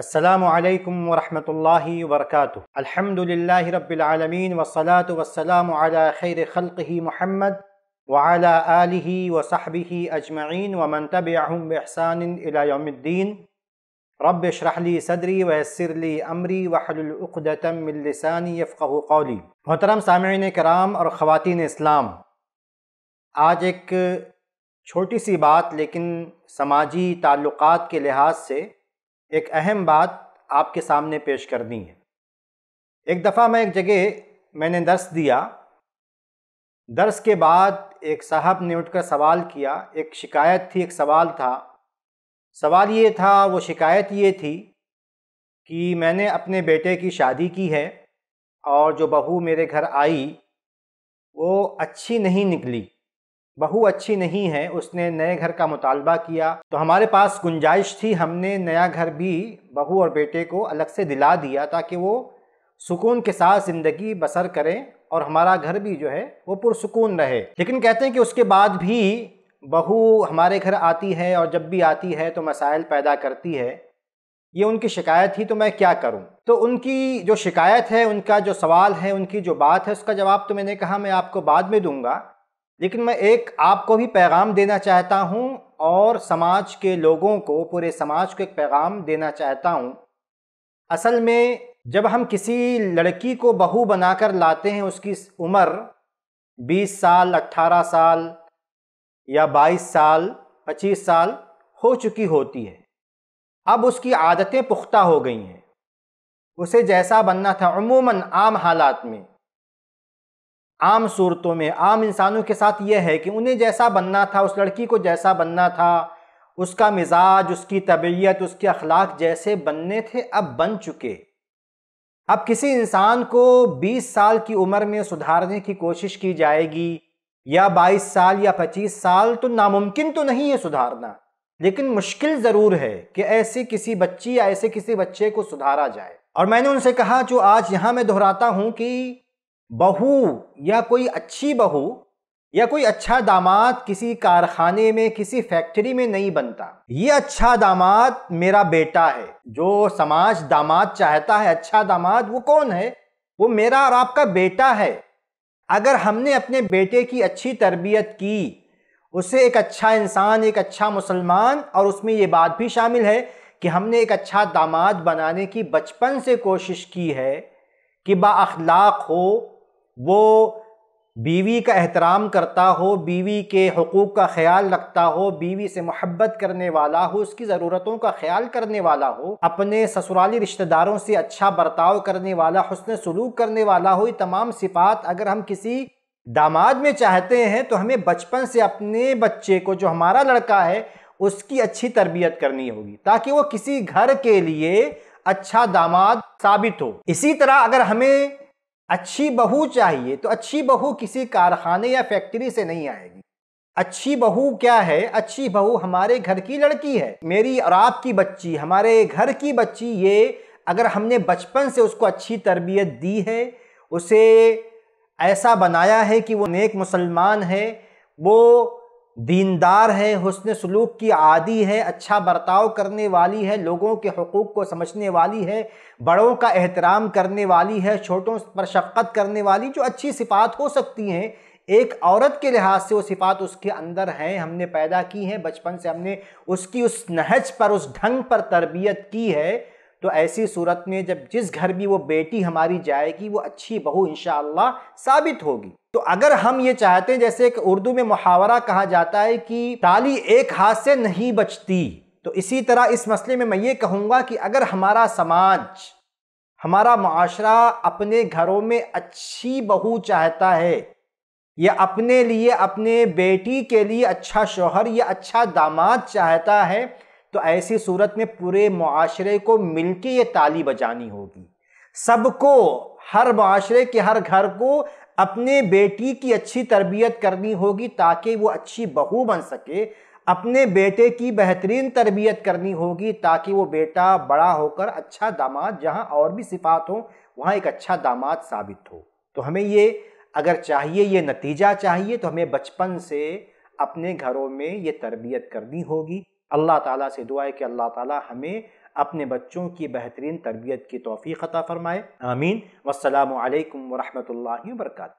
असलकम वरहमल वर्क अलहमदिल्ला रबालमीन वसलात वसलाम खैर खल महमद वाला आलि वसाहबी अजमैन वमन तबम बहसानद्दीन रब शरहली सदरी वसरली अमरी वहलतमिलसानी यफ़ कौली मोहतरम सामीन कराम और ख़वान इस्लाम आज एक छोटी सी बात लेकिन समाजी ताल्लुक़ात के लिहाज से एक अहम बात आपके सामने पेश करनी है एक दफ़ा मैं एक जगह मैंने दर्स दिया दर्स के बाद एक साहब ने उठकर सवाल किया एक शिकायत थी एक सवाल था सवाल ये था वो शिकायत ये थी कि मैंने अपने बेटे की शादी की है और जो बहू मेरे घर आई वो अच्छी नहीं निकली बहू अच्छी नहीं है उसने नए घर का मुतालबा किया तो हमारे पास गुंजाइश थी हमने नया घर भी बहू और बेटे को अलग से दिला दिया ताकि वो सुकून के साथ ज़िंदगी बसर करें और हमारा घर भी जो है वो पुरसकून रहे लेकिन कहते हैं कि उसके बाद भी बहू हमारे घर आती है और जब भी आती है तो मसाइल पैदा करती है ये उनकी शिकायत थी तो मैं क्या करूं तो उनकी जो शिकायत है उनका जो सवाल है उनकी जो बात है उसका जवाब तो मैंने कहा मैं आपको बाद में दूंगा लेकिन मैं एक आपको भी पैगाम देना चाहता हूँ और समाज के लोगों को पूरे समाज को एक पैगाम देना चाहता हूँ असल में जब हम किसी लड़की को बहू बनाकर लाते हैं उसकी उम्र 20 साल 18 साल या 22 साल 25 साल हो चुकी होती है अब उसकी आदतें पुख्ता हो गई हैं उसे जैसा बनना था अमूमन आम हालात में आम सूरतों में आम इंसानों के साथ यह है कि उन्हें जैसा बनना था उस लड़की को जैसा बनना था उसका मिजाज उसकी तबीयत उसके अखलाक जैसे बनने थे अब बन चुके अब किसी इंसान को 20 साल की उम्र में सुधारने की कोशिश की जाएगी या 22 साल या 25 साल तो नामुमकिन तो नहीं है सुधारना लेकिन मुश्किल ज़रूर है कि ऐसे किसी बच्ची या ऐसे किसी बच्चे को सुधारा जाए और मैंने उनसे कहा जो आज यहाँ मैं दोहराता हूँ कि बहू या कोई अच्छी बहू या कोई अच्छा दामाद किसी कारखाने में किसी फैक्ट्री में नहीं बनता ये अच्छा दामाद मेरा बेटा है जो समाज दामाद चाहता है अच्छा दामाद वो कौन है वो मेरा और आपका बेटा है अगर हमने अपने बेटे की अच्छी तरबियत की उसे एक अच्छा इंसान एक अच्छा मुसलमान और उसमें ये बात भी शामिल है कि हमने एक अच्छा दामाद बनाने की बचपन से कोशिश की है कि बाखलाक हो वो बीवी का एहतराम करता हो बीवी के हकूक़ का ख्याल रखता हो बीवी से मोहब्बत करने वाला हो उसकी ज़रूरतों का ख्याल करने वाला हो अपने ससुराली रिश्तेदारों से अच्छा बर्ताव करने वाला हसन सलूक करने वाला हो ये तमाम सिफात अगर हम किसी दामाद में चाहते हैं तो हमें बचपन से अपने बच्चे को जो हमारा लड़का है उसकी अच्छी तरबियत करनी होगी ताकि वो किसी घर के लिए अच्छा दामाद साबित हो इसी तरह अगर हमें अच्छी बहू चाहिए तो अच्छी बहू किसी कारखाने या फैक्ट्री से नहीं आएगी अच्छी बहू क्या है अच्छी बहू हमारे घर की लड़की है मेरी और आपकी बच्ची हमारे घर की बच्ची ये अगर हमने बचपन से उसको अच्छी तरबियत दी है उसे ऐसा बनाया है कि वो नेक मुसलमान है वो दीनदार है हसन सलूक की आदि है अच्छा बर्ताव करने वाली है लोगों के हकूक़ को समझने वाली है बड़ों का एहतराम करने वाली है छोटों पर शफकत करने वाली जो अच्छी सिफात हो सकती हैं एक औरत के लिहाज से वो सिफात उसके अंदर हैं हमने पैदा की हैं बचपन से हमने उसकी उस नहज पर उस ढंग पर तरबियत की है तो ऐसी सूरत में जब जिस घर भी वो बेटी हमारी जाएगी वो अच्छी बहू इन साबित होगी तो अगर हम ये चाहते हैं जैसे एक उर्दू में मुहावरा कहा जाता है कि ताली एक हाथ से नहीं बचती तो इसी तरह इस मसले में मैं ये कहूँगा कि अगर हमारा समाज हमारा माशरा अपने घरों में अच्छी बहू चाहता है या अपने लिए अपने बेटी के लिए अच्छा शोहर या अच्छा दामाद चाहता है तो ऐसी सूरत में पूरे माशरे को मिलके ये ताली बजानी होगी सबको हर माशरे के हर घर को अपने बेटी की अच्छी तरबियत करनी होगी ताकि वो अच्छी बहू बन सके अपने बेटे की बेहतरीन तरबियत करनी होगी ताकि वो बेटा बड़ा होकर अच्छा दामाद जहाँ और भी सिफात हो वहाँ एक अच्छा दामाद साबित हो तो हमें ये अगर चाहिए ये नतीजा चाहिए तो हमें बचपन से अपने घरों में ये तरबियत करनी होगी अल्लाह ताला से दुआ है कि अल्लाह ताला हमें अपने बच्चों की बेहतरीन तरबियत की तोफ़ी ख़ता फ़रमाए आमीन वालकम वरहमल वर्का